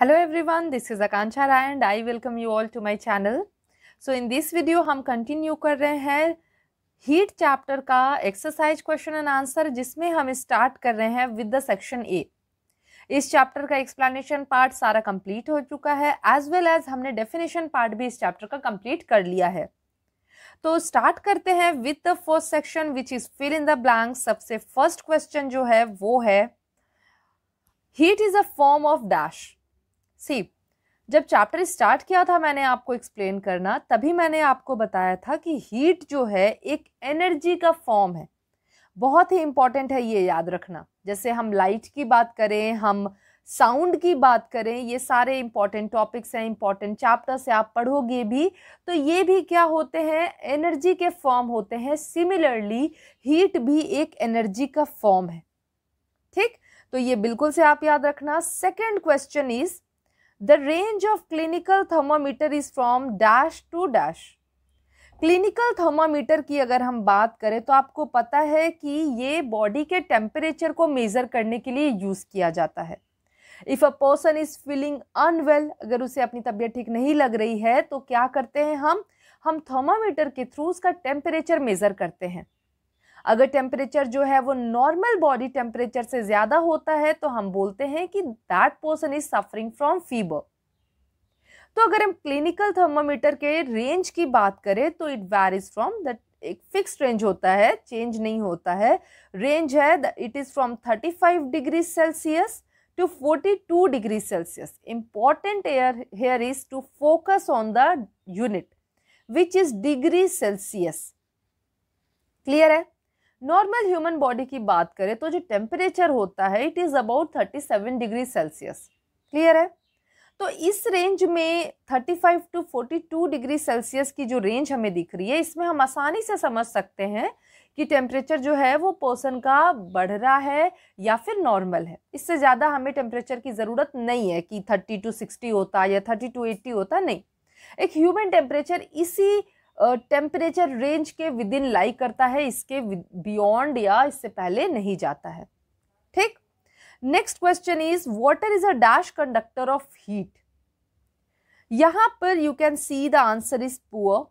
Hello everyone this is Akanksha Rai and I welcome you all to my channel so in this video हम continue कर रहे हैं heat chapter का exercise question and answer जिसमें हम start कर रहे हैं विद द सेक्शन ए इस चैप्टर का एक्सप्लेनेशन पार्ट सारा कंप्लीट हो चुका है एज वेल एज हमने डेफिनेशन पार्ट भी इस चैप्टर का कंप्लीट कर लिया है तो स्टार्ट करते हैं with the first section which is fill in the blank सबसे फर्स्ट क्वेश्चन जो है वो है heat is a form of dash see जब चैप्टर स्टार्ट किया था मैंने आपको एक्सप्लेन करना तभी मैंने आपको बताया था कि हीट जो है एक एनर्जी का फॉर्म है बहुत ही इम्पॉर्टेंट है ये याद रखना जैसे हम लाइट की बात करें हम साउंड की बात करें ये सारे इम्पॉर्टेंट टॉपिक्स हैं इम्पॉर्टेंट चैप्टर से आप पढ़ोगे भी तो ये भी क्या होते हैं एनर्जी के फॉर्म होते हैं सिमिलरली हीट भी एक एनर्जी का फॉर्म है ठीक तो ये बिल्कुल से आप याद रखना second question is The range of clinical thermometer is from dash to dash. Clinical thermometer की अगर हम बात करें तो आपको पता है कि ये बॉडी के टेम्परेचर को मेज़र करने के लिए यूज़ किया जाता है if a person is feeling unwell अगर उसे अपनी तबीयत ठीक नहीं लग रही है तो क्या करते हैं हम हम थर्मामीटर के थ्रू उसका टेम्परेचर मेज़र करते हैं अगर टेम्परेचर जो है वो नॉर्मल बॉडी टेम्परेचर से ज़्यादा होता है तो हम बोलते हैं कि that person is suffering from fever तो अगर हम क्लिनिकल थर्मामीटर के रेंज की बात करें तो इट वेरीज फ्रॉम दैट एक फिक्स रेंज होता है चेंज नहीं होता है रेंज है it is from 35 degree Celsius to 42 degree Celsius important air here is to focus on the unit which is degree Celsius clear है? नॉर्मल ह्यूमन बॉडी की बात करें तो जो टेम्परेचर होता है it is about 37 degree Celsius clear है तो इस रेंज में 35 टू 42 डिग्री सेल्सियस की जो रेंज हमें दिख रही है इसमें हम आसानी से समझ सकते हैं कि टेम्परेचर जो है वो पोषण का बढ़ रहा है या फिर नॉर्मल है इससे ज़्यादा हमें टेम्परेचर की ज़रूरत नहीं है कि थर्टी टू सिक्सटी होता या थर्टी टू एट्टी होता नहीं एक ह्यूमन टेम्परेचर इसी टेम्परेचर रेंज के विद इन लाई करता है इसके बियॉन्ड या इससे पहले नहीं जाता है ठीक next question is water is a dash conductor of heat यहां पर you can see the answer is poor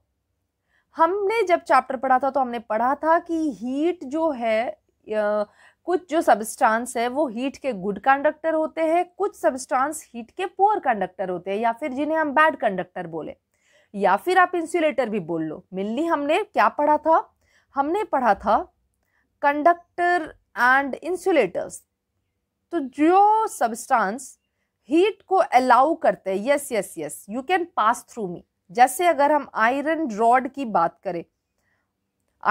हमने जब चैप्टर पढ़ा था तो हमने पढ़ा था कि हीट जो है कुछ जो सब्सटेंस है वो हीट के गुड कंडक्टर होते हैं कुछ सब्सटेंस हीट के पुअर कंडक्टर होते हैं या फिर जिन्हें हम बैड कंडक्टर बोले या फिर आप इंसुलेटर भी बोल लो मिलनी हमने क्या पढ़ा था हमने पढ़ा था कंडक्टर एंड इंसुलेटर्स तो जो सब्सटेंस हीट को अलाउ करते हैं yes yes yes you can pass through me जैसे अगर हम आयरन रॉड की बात करें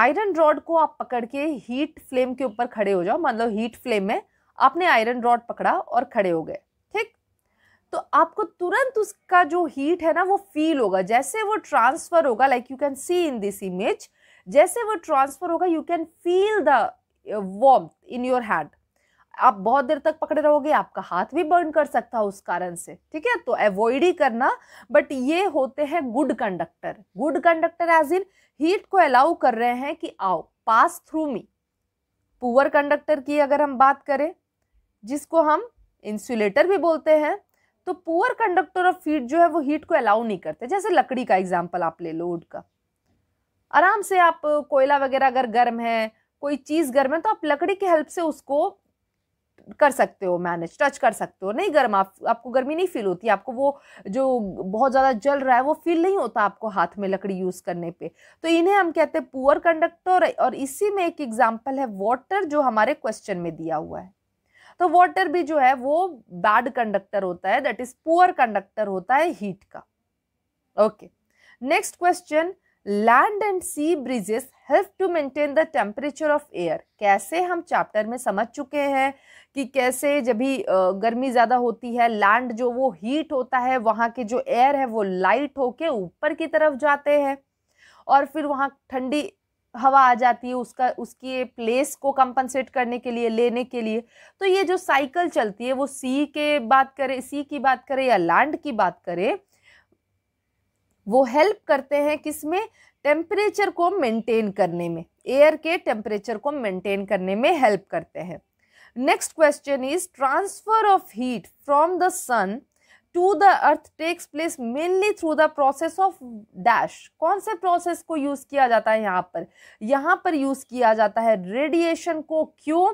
आयरन रॉड को आप पकड़ के हीट फ्लेम के ऊपर खड़े हो जाओ मतलब हीट फ्लेम में आपने आयरन रॉड पकड़ा और खड़े हो गए तो आपको तुरंत उसका जो हीट है ना वो फील होगा जैसे वो ट्रांसफ़र होगा like you can see in this image जैसे वो ट्रांसफ़र होगा you can feel the warm in your hand आप बहुत देर तक पकड़े रहोगे आपका हाथ भी बर्न कर सकता है उस कारण से ठीक है तो अवॉइड ही करना बट ये होते हैं good conductor good conductor as in heat को अलाउ कर रहे हैं कि आओ pass through me poor conductor की अगर हम बात करें जिसको हम इंसुलेटर भी बोलते हैं तो पुअर कंडक्टर ऑफ हीट जो है वो हीट को अलाउ नहीं करते जैसे लकड़ी का एग्जाम्पल आप ले लो वुड का आराम से आप कोयला वगैरह अगर गर्म है कोई चीज़ गर्म है तो आप लकड़ी की हेल्प से उसको कर सकते हो मैनेज टच कर सकते हो नहीं गर्म आप आपको गर्मी नहीं फील होती आपको वो जो बहुत ज़्यादा जल रहा है वो फील नहीं होता आपको हाथ में लकड़ी यूज़ करने पे तो इन्हें हम कहते हैं पुअर कंडक्टर और इसी में एक एग्जांपल है वाटर जो हमारे क्वेश्चन में दिया हुआ है तो वाटर भी जो है वो बैड कंडक्टर होता है दैट इज पुअर कंडक्टर होता है हीट का okay next question land and sea breezes help to maintain the temperature of air कैसे हम चैप्टर में समझ चुके हैं कि कैसे जब भी गर्मी ज़्यादा होती है लैंड जो वो हीट होता है वहाँ के जो एयर है वो लाइट होके ऊपर की तरफ जाते हैं और फिर वहाँ ठंडी हवा आ जाती है उसका उसकी प्लेस को कंपनसेट करने के लिए लेने के लिए तो ये जो साइकिल चलती है वो सी के बात करें सी की बात करें या लैंड की बात करें वो हेल्प करते हैं किसमें टेम्परेचर को मेंटेन करने में एयर के टेम्परेचर को मेंटेन करने में हेल्प करते हैं next question is transfer of heat from the sun to the earth takes place mainly through the process of dash कौन से प्रोसेस को यूज़ किया जाता है यहाँ पर यहाँ पर यूज़ किया जाता है रेडिएशन को क्यों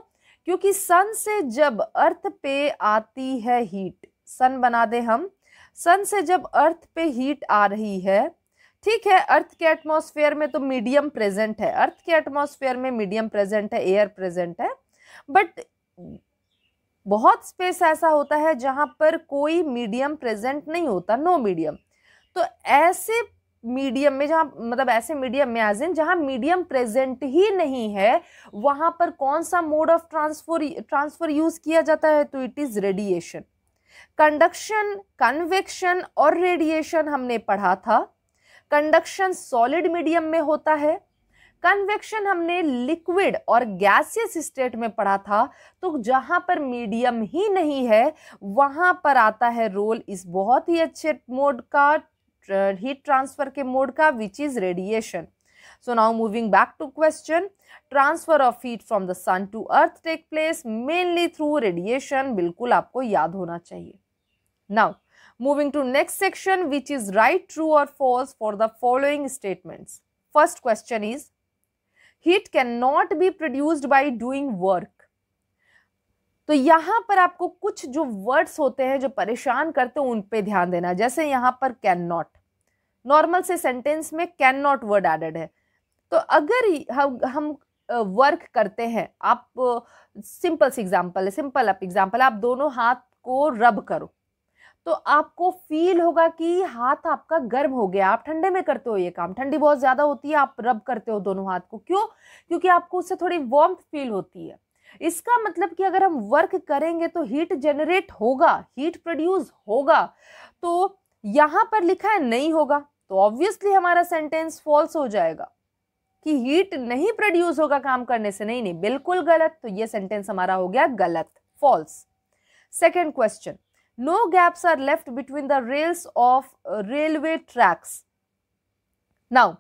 क्योंकि सन से जब अर्थ पे आती है हीट सन बना दे हम सन से जब अर्थ पे हीट आ रही है ठीक है अर्थ के एटमॉस्फेयर में तो मीडियम प्रेजेंट है अर्थ के एटमॉस्फेयर में मीडियम प्रेजेंट है एयर प्रेजेंट है बट बहुत स्पेस ऐसा होता है जहाँ पर कोई मीडियम प्रेजेंट नहीं होता नो मीडियम तो ऐसे मीडियम में जहाँ मतलब ऐसे मीडियम में आज इन जहाँ मीडियम प्रेजेंट ही नहीं है वहाँ पर कौन सा mode of transfer transfer use किया जाता है तो it is radiation conduction convection और रेडिएशन हमने पढ़ा था कंडक्शन सॉलिड मीडियम में होता है कन्वेक्शन हमने लिक्विड और गैसियस स्टेट में पढ़ा था तो जहाँ पर मीडियम ही नहीं है वहाँ पर आता है रोल इस बहुत ही अच्छे मोड का हीट ट्रांसफर के मोड का which is radiation so now moving back to question transfer of heat from the sun to earth take place mainly through radiation बिल्कुल आपको याद होना चाहिए now moving to next section which is right true और false for the following statements first question is heat can not be produced by doing work तो यहां पर आपको कुछ जो वर्ड्स होते हैं जो परेशान करते हैं उन पे ध्यान देना जैसे यहाँ पर कैन नॉट नॉर्मल से सेंटेंस में कैन नॉट वर्ड एडेड है तो अगर हम हम वर्क करते हैं आप सिंपल सी एग्जाम्पल है सिंपल आप एग्जाम्पल आप दोनों हाथ को रब करो तो आपको फील होगा कि हाथ आपका गर्म हो गया आप ठंडे में करते हो ये काम ठंडी बहुत ज़्यादा होती है आप रब करते हो दोनों हाथ को क्यों क्योंकि आपको उससे थोड़ी वार्म फील होती है इसका मतलब कि अगर हम वर्क करेंगे तो हीट जनरेट होगा हीट प्रोड्यूस होगा तो यहाँ पर लिखा है नहीं होगा तो ऑब्वियसली हमारा सेंटेंस फॉल्स हो जाएगा कि हीट नहीं प्रोड्यूस होगा काम करने से नहीं नहीं बिल्कुल गलत तो ये सेंटेंस हमारा हो गया गलत false second question no gaps are left between the rails of uh, railway tracks now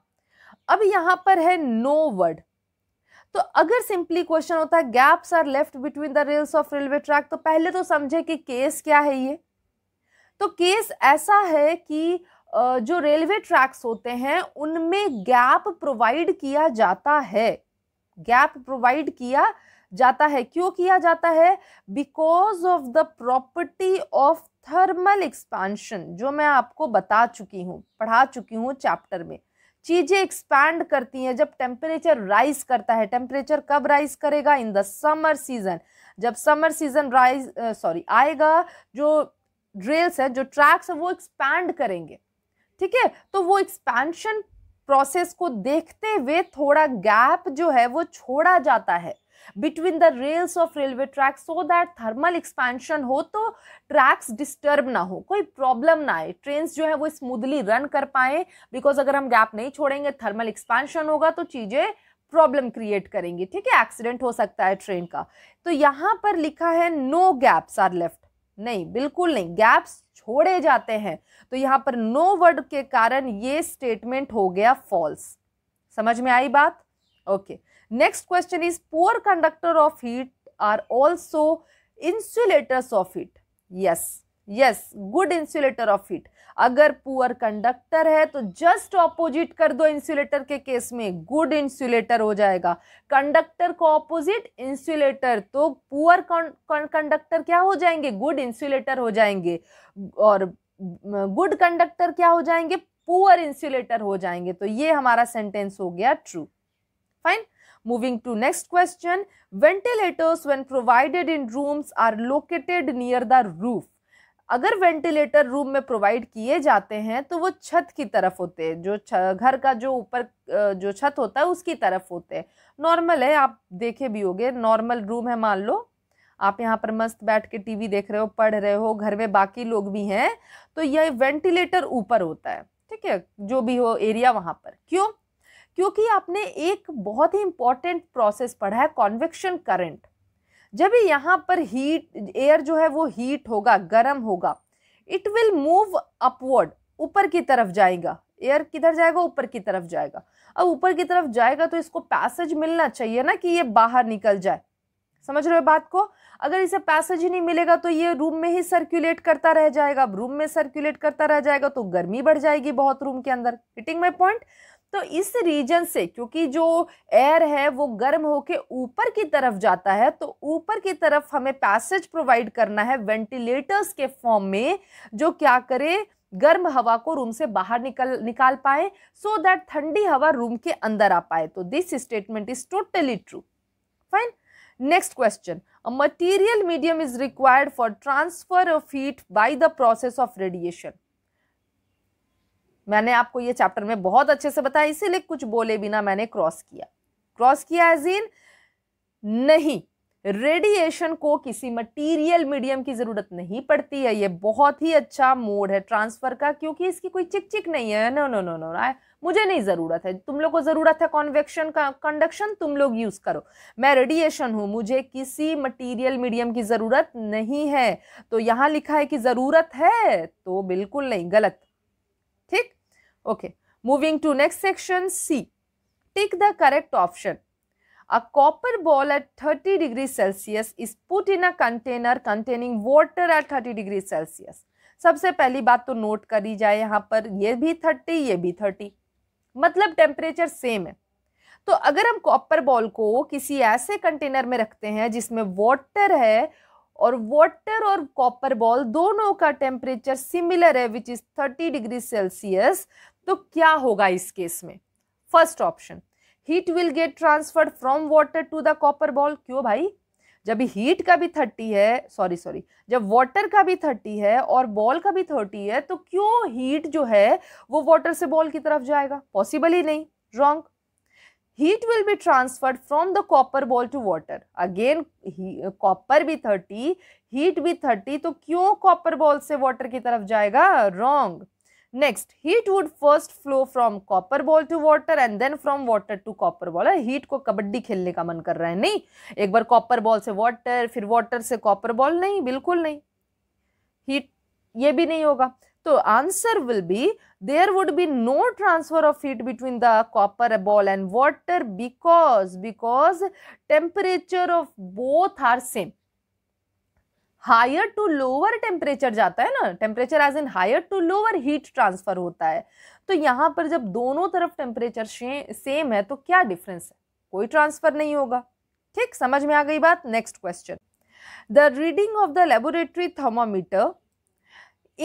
अब यहां पर है नो no वर्ड तो अगर सिंपली क्वेश्चन होता है gaps are left between the rails of railway track तो पहले तो समझे कि केस क्या है ये तो केस ऐसा है कि जो रेलवे ट्रैक्स होते हैं उनमें गैप प्रोवाइड किया जाता है गैप प्रोवाइड किया जाता है क्यों किया जाता है because of the property of thermal expansion जो मैं आपको बता चुकी हूँ पढ़ा चुकी हूँ चैप्टर में चीज़ें एक्सपैंड करती हैं जब टेम्परेचर राइज करता है टेम्परेचर कब राइज करेगा इन द समर सीजन जब समर सीजन राइज सॉरी आएगा जो ड्रेल्स है जो ट्रैक्स है वो एक्सपैंड करेंगे ठीक है तो वो एक्सपेंशन प्रोसेस को देखते हुए थोड़ा गैप जो है वो छोड़ा जाता है between the rails of railway track so that thermal expansion हो तो ट्रैक्स डिस्टर्ब ना हो कोई प्रॉब्लम ना आए ट्रेन जो है वो स्मूदली रन कर पाए बिकॉज अगर हम गैप नहीं छोड़ेंगे थर्मल एक्सपेंशन होगा तो चीज़ें प्रॉब्लम क्रिएट करेंगे ठीक है एक्सीडेंट हो सकता है ट्रेन का तो यहां पर लिखा है नो गैप्स आर लेफ्ट नहीं बिल्कुल नहीं गैप्स छोड़े जाते हैं तो यहां पर नो वर्ड के कारण ये स्टेटमेंट हो गया फॉल्स समझ में आई बात okay okay. next question is poor conductor of heat are also insulators of heat yes yes good insulator of heat अगर पुअर कंडक्टर है तो जस्ट ऑपोजिट कर दो इंसुलेटर के केस में गुड इंसुलेटर हो जाएगा कंडक्टर को ऑपोजिट इंसुलेटर तो पुअर कंडक्टर क्या हो जाएंगे गुड इंसुलेटर हो जाएंगे और गुड कंडक्टर क्या हो जाएंगे पुअर इंसुलेटर हो जाएंगे तो ये हमारा सेंटेंस हो गया true fine Moving to next question, ventilators when provided in rooms are located near the roof. अगर वेंटिलेटर रूम में प्रोवाइड किए जाते हैं तो वो छत की तरफ होते हैं जो घर का जो ऊपर जो छत होता है उसकी तरफ होते हैं नॉर्मल है आप देखे भी होंगे नॉर्मल रूम है मान लो आप यहाँ पर मस्त बैठ के टीवी देख रहे हो पढ़ रहे हो घर में बाकी लोग भी हैं तो यह वेंटिलेटर ऊपर होता है ठीक है जो भी हो एरिया वहाँ पर क्यों क्योंकि आपने एक बहुत ही इंपॉर्टेंट प्रोसेस पढ़ा है कॉन्वेक्शन करंट जब यहाँ पर हीट एयर जो है वो हीट होगा गर्म होगा इट विल मूव अपवर्ड ऊपर की तरफ जाएगा एयर किधर जाएगा ऊपर की तरफ जाएगा अब ऊपर की तरफ जाएगा तो इसको पैसेज मिलना चाहिए ना कि ये बाहर निकल जाए समझ रहे हो बात को अगर इसे पैसेज ही नहीं मिलेगा तो ये रूम में ही सर्कुलेट करता रह जाएगा अब रूम में सर्कुलेट करता रह जाएगा तो गर्मी बढ़ जाएगी बहुत रूम के अंदर हिटिंग माई पॉइंट तो इस रीजन से क्योंकि जो एयर है वो गर्म होके ऊपर की तरफ जाता है तो ऊपर की तरफ हमें पैसेज प्रोवाइड करना है वेंटिलेटर्स के फॉर्म में जो क्या करे गर्म हवा को रूम से बाहर निकल निकाल पाए सो दैट ठंडी हवा रूम के अंदर आ पाए तो this statement is totally true fine next question material medium is required for transfer of heat by the process of radiation मैंने आपको ये चैप्टर में बहुत अच्छे से बताया इसीलिए कुछ बोले बिना मैंने क्रॉस किया क्रॉस किया एज इन नहीं रेडिएशन को किसी मटेरियल मीडियम की ज़रूरत नहीं पड़ती है ये बहुत ही अच्छा मोड है ट्रांसफ़र का क्योंकि इसकी कोई चिक चिक नहीं है नो नो नो नो मुझे नहीं ज़रूरत है तुम लोग को ज़रूरत है कॉन्वेक्शन का कंडक्शन तुम लोग यूज़ करो मैं रेडिएशन हूं मुझे किसी मटेरियल मीडियम की ज़रूरत नहीं है तो यहां लिखा है कि ज़रूरत है तो बिल्कुल नहीं गलत ठीक Okay, moving to next section C. Take the correct option. A copper ball at 30 degrees Celsius is put in a container containing water at 30 degrees Celsius. सबसे पहली बात तो नोट करी जाए यहाँ पर ये भी 30 ये भी 30 मतलब टेम्परेचर सेम है तो अगर हम कॉपर बॉल को किसी ऐसे कंटेनर में रखते हैं जिसमें वाटर है और वाटर और कॉपर बॉल दोनों का टेम्परेचर सिमिलर है which is thirty degree Celsius तो क्या होगा इस केस में first option heat will get transferred from water to the copper ball क्यों भाई जब हीट का भी थर्टी है सॉरी सॉरी जब वाटर का भी थर्टी है और बॉल का भी थर्टी है तो क्यों हीट जो है वो वाटर से बॉल की तरफ जाएगा पॉसिबल ही नहीं wrong heat will be transferred from the copper ball to water again copper भी थर्टी हीट भी थर्टी तो क्यों कॉपर बॉल से वाटर की तरफ जाएगा wrong next heat would first flow from copper ball to water and then from water to copper ball heat को कबड्डी खेलने का मन कर रहा है नहीं एक बार कॉपर बॉल से वाटर फिर वाटर से कॉपर बॉल नहीं बिल्कुल नहीं हीट ये भी नहीं होगा तो answer will be there would be no transfer of heat between the copper ball and water because because temperature of both are same higher to lower temperature जाता है ना temperature as in higher to lower heat transfer होता है तो यहां पर जब दोनों तरफ टेम्परेचर सेम है तो क्या डिफरेंस है कोई ट्रांसफर नहीं होगा ठीक समझ में आ गई बात next question the reading of the laboratory thermometer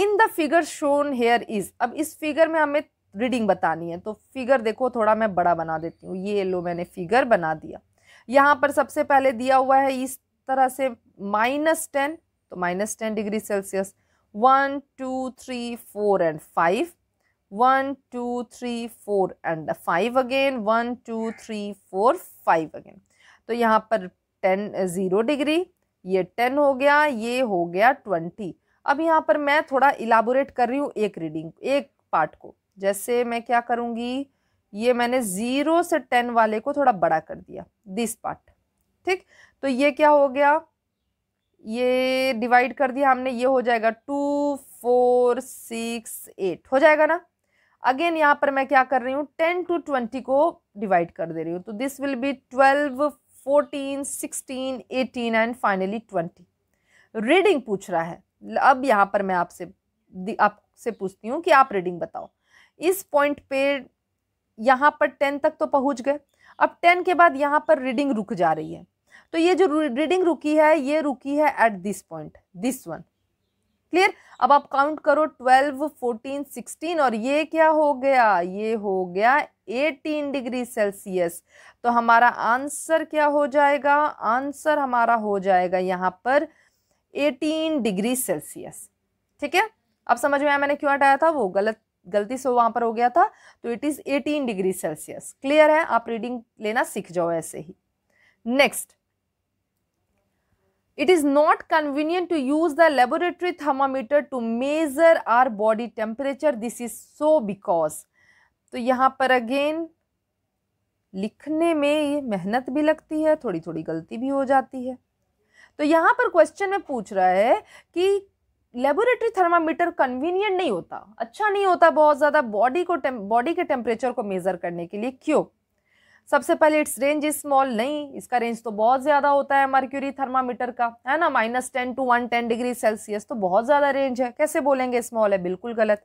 in the figure shown here is अब इस फिगर में हमें रीडिंग बतानी है तो फिगर देखो थोड़ा मैं बड़ा बना देती हूँ ये लो मैंने फिगर बना दिया यहाँ पर सबसे पहले दिया हुआ है इस तरह से माइनस टेन तो minus ten degree Celsius one two three four and five one two three four and five again one two three four five again तो यहाँ पर टेन ज़ीरो डिग्री ये टेन हो गया ये हो गया ट्वेंटी अब यहाँ पर मैं थोड़ा इलाबोरेट कर रही हूँ एक रीडिंग एक पार्ट को जैसे मैं क्या करूँगी ये मैंने ज़ीरो से टेन वाले को थोड़ा बड़ा कर दिया दिस पार्ट ठीक तो ये क्या हो गया ये डिवाइड कर दिया हमने ये हो जाएगा टू फोर सिक्स एट हो जाएगा ना अगेन यहाँ पर मैं क्या कर रही हूँ टेन टू ट्वेंटी को डिवाइड कर दे रही हूँ तो this will be twelve fourteen sixteen eighteen and finally twenty reading पूछ रहा है अब यहाँ पर मैं आपसे आपसे पूछती हूँ कि आप रीडिंग बताओ इस पॉइंट पे यहाँ पर टेन तक तो पहुँच गए अब टेन के बाद यहाँ पर रीडिंग रुक जा रही है तो ये जो रीडिंग रुकी है ये रुकी है at this point this one clear अब आप काउंट करो ट्वेल्व फोर्टीन सिक्सटीन और ये क्या हो गया ये हो गया एटीन डिग्री सेल्सियस तो हमारा आंसर क्या हो जाएगा आंसर हमारा हो जाएगा यहाँ पर एटीन डिग्री सेल्सियस ठीक है अब समझ में आया मैंने क्यों हटाया था वो गलत गलती से वहाँ पर हो गया था तो it is eighteen degree Celsius clear है आप रीडिंग लेना सीख जाओ ऐसे ही next it is not convenient to use the laboratory thermometer to measure our body temperature this is so because तो यहाँ पर अगेन लिखने में मेहनत भी लगती है थोड़ी थोड़ी गलती भी हो जाती है तो यहाँ पर क्वेश्चन में पूछ रहा है कि लेबोरेटरी थर्मामीटर कन्वीनियंट नहीं होता अच्छा नहीं होता बहुत ज़्यादा बॉडी को बॉडी के टेम्परेचर को मेज़र करने के लिए क्यों सबसे पहले इट्स रेंज इज स्मॉल नहीं इसका रेंज तो बहुत ज़्यादा होता है मर्क्यूरी थर्मामीटर का है ना minus ten to one ten degree Celsius तो बहुत ज़्यादा रेंज है कैसे बोलेंगे स्मॉल है बिल्कुल गलत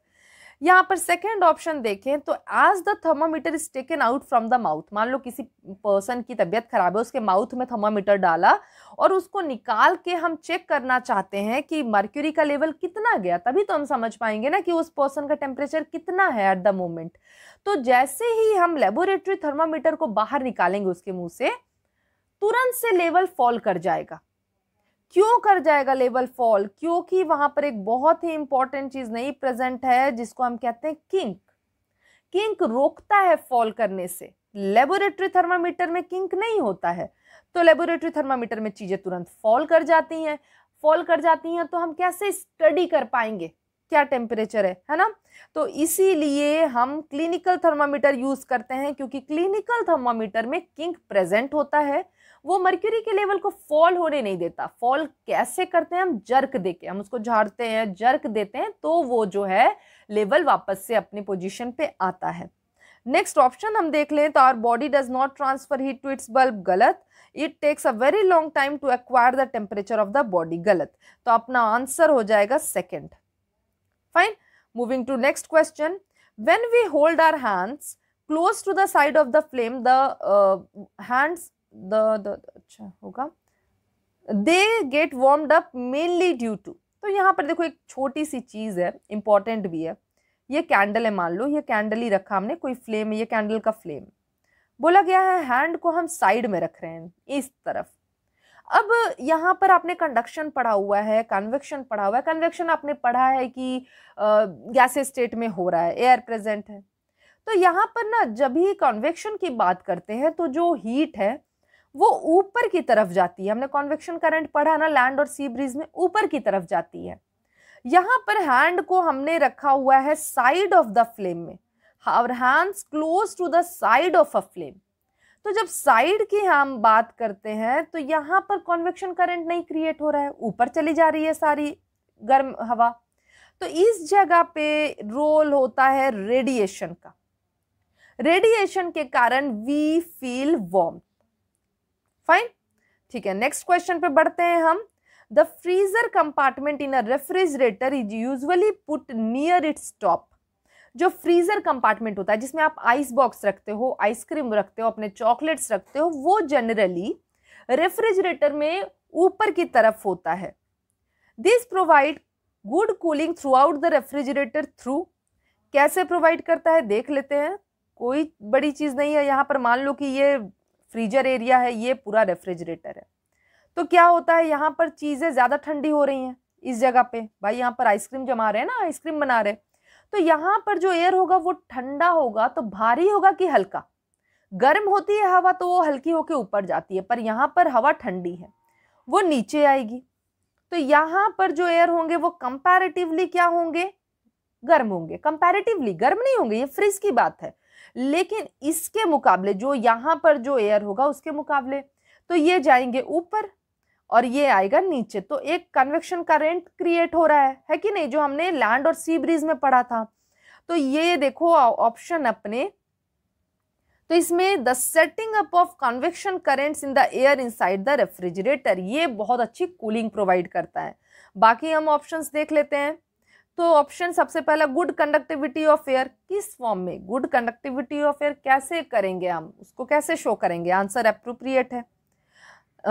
यहाँ पर सेकेंड ऑप्शन देखें तो as the thermometer is taken out from the mouth मान लो किसी पर्सन की तबीयत खराब है उसके माउथ में थर्मामीटर डाला और उसको निकाल के हम चेक करना चाहते हैं कि मर्क्यूरी का लेवल कितना गया तभी तो हम समझ पाएंगे ना कि उस पर्सन का टेम्परेचर कितना है एट द मोमेंट तो जैसे ही हम लेबोरेटरी थर्मामीटर को बाहर निकालेंगे उसके मुंह से तुरंत से लेवल फॉल कर जाएगा क्यों कर जाएगा लेवल फॉल क्योंकि वहां पर एक बहुत ही इंपॉर्टेंट चीज नहीं प्रेजेंट है जिसको हम कहते हैं किंक किंक रोकता है फॉल करने से लेबोरेटरी थर्मामीटर में किंक नहीं होता है तो लेबोरेटरी थर्मामीटर में चीज़ें तुरंत फॉल कर जाती हैं फॉल कर जाती हैं तो हम कैसे स्टडी कर पाएंगे क्या टेम्परेचर है है ना तो इसीलिए हम क्लिनिकल थर्मामीटर यूज़ करते हैं क्योंकि क्लिनिकल थर्मामीटर में किंक प्रेजेंट होता है वो मर्क्यूरी के लेवल को फॉल होने नहीं देता फॉल कैसे करते हैं हम जर्क देके हम उसको झाड़ते हैं जर्क देते हैं तो वो जो है लेवल वापस से अपनी पोजिशन पे आता है नेक्स्ट ऑप्शन हम देख लें तो our body does not transfer heat to its bulb गलत it takes a very long time to acquire the temperature of the body गलत तो अपना आंसर हो जाएगा second fine moving to next question when we hold our hands close to the side of the flame the hands the the अच्छा होगा they get warmed up mainly due to तो यहाँ पर देखो एक छोटी सी चीज़ है इंपॉर्टेंट भी है ये कैंडल है मान लो ये कैंडल ही रखा हमने कोई फ्लेम ये कैंडल का फ्लेम बोला गया है हैंड को हम साइड में रख रहे हैं इस तरफ अब यहाँ पर आपने कंडक्शन पढ़ा हुआ है कन्वेक्शन पढ़ा हुआ है कन्वेक्शन आपने पढ़ा है कि गैसे स्टेट में हो रहा है एयर प्रेजेंट है तो यहाँ पर ना जब ही कन्वेक्शन की बात करते हैं तो जो हीट है वो ऊपर की तरफ जाती है हमने कॉन्वेक्शन करंट पढ़ा ना लैंड और सी ब्रीज में ऊपर की तरफ जाती है यहाँ पर हैंड को हमने रखा हुआ है साइड ऑफ द फ्लेम में our hands close to the side of a flame तो जब साइड की हम बात करते हैं तो यहाँ पर कॉन्वेक्शन करंट नहीं क्रिएट हो रहा है ऊपर चली जा रही है सारी गर्म हवा तो इस जगह पे रोल होता है रेडिएशन का रेडिएशन के कारण वी फील वॉर्म फाइन ठीक है नेक्स्ट क्वेश्चन पे बढ़ते हैं हम the freezer compartment in a refrigerator is usually put near its top जो फ्रीजर कंपार्टमेंट होता है जिसमें आप आइस बॉक्स रखते हो आइसक्रीम रखते हो अपने चॉकलेट्स रखते हो वो जनरली रेफ्रिजरेटर में ऊपर की तरफ होता है this provide good cooling throughout the refrigerator through कैसे प्रोवाइड करता है देख लेते हैं कोई बड़ी चीज़ नहीं है यहाँ पर मान लो कि ये फ्रीजर एरिया है ये पूरा रेफ्रिजरेटर है तो क्या होता है यहाँ पर चीज़ें ज़्यादा ठंडी हो रही हैं इस जगह पे भाई यहाँ पर आइसक्रीम जमा रहे हैं ना आइसक्रीम बना रहे तो यहाँ पर जो एयर होगा वो ठंडा होगा तो भारी होगा कि हल्का गर्म होती है हवा तो वो हल्की होकर ऊपर जाती है पर यहाँ पर हवा ठंडी है वो नीचे आएगी तो यहाँ पर जो एयर होंगे वो कंपैरेटिवली क्या होंगे गर्म होंगे कंपैरेटिवली गर्म नहीं होंगे ये फ्रिज की बात है लेकिन इसके मुकाबले जो यहाँ पर जो एयर होगा उसके मुकाबले तो ये जाएंगे ऊपर और ये आएगा नीचे तो एक कन्वेक्शन करेंट क्रिएट हो रहा है है कि नहीं जो हमने लैंड और सी ब्रिज में पढ़ा था तो ये देखो ऑप्शन अपने तो इसमें the setting up of convection currents in the air inside the refrigerator ये बहुत अच्छी कूलिंग प्रोवाइड करता है बाकी हम ऑप्शंस देख लेते हैं तो ऑप्शन सबसे पहला गुड कंडक्टिविटी ऑफ एयर किस फॉर्म में गुड कंडक्टिविटी ऑफ एयर कैसे करेंगे हम उसको कैसे शो करेंगे आंसर अप्रोप्रिएट है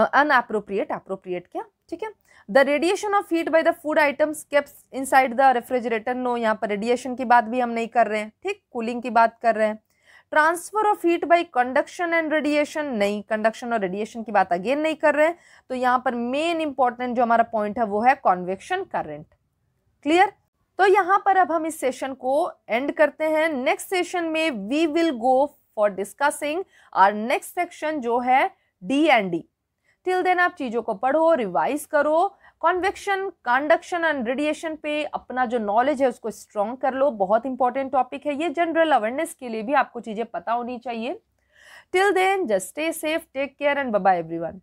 अन अप्रोप्रिएट अप्रोप्रिएट क्या ठीक है the radiation of heat by the food items keeps inside the refrigerator no यहाँ पर रेडिएशन की बात भी हम नहीं कर रहे हैं ठीक कूलिंग की बात कर रहे हैं transfer of heat by conduction and radiation नहीं कंडक्शन और रेडिएशन की बात अगेन नहीं कर रहे हैं तो यहाँ पर मेन इंपॉर्टेंट जो हमारा पॉइंट है वो है कॉन्वेक्शन करेंट क्लियर तो यहाँ पर अब हम इस सेशन को एंड करते हैं नेक्स्ट सेशन में we will go for discussing our next section जो है D and D till then आप चीज़ों को पढ़ो रिवाइज करो कॉन्वेक्शन कंडक्शन एंड रेडिएशन पे अपना जो नॉलेज है उसको स्ट्रॉन्ग कर लो बहुत इंपॉर्टेंट टॉपिक है ये जनरल अवेयरनेस के लिए भी आपको चीज़ें पता होनी चाहिए till then just stay safe take care and bye everyone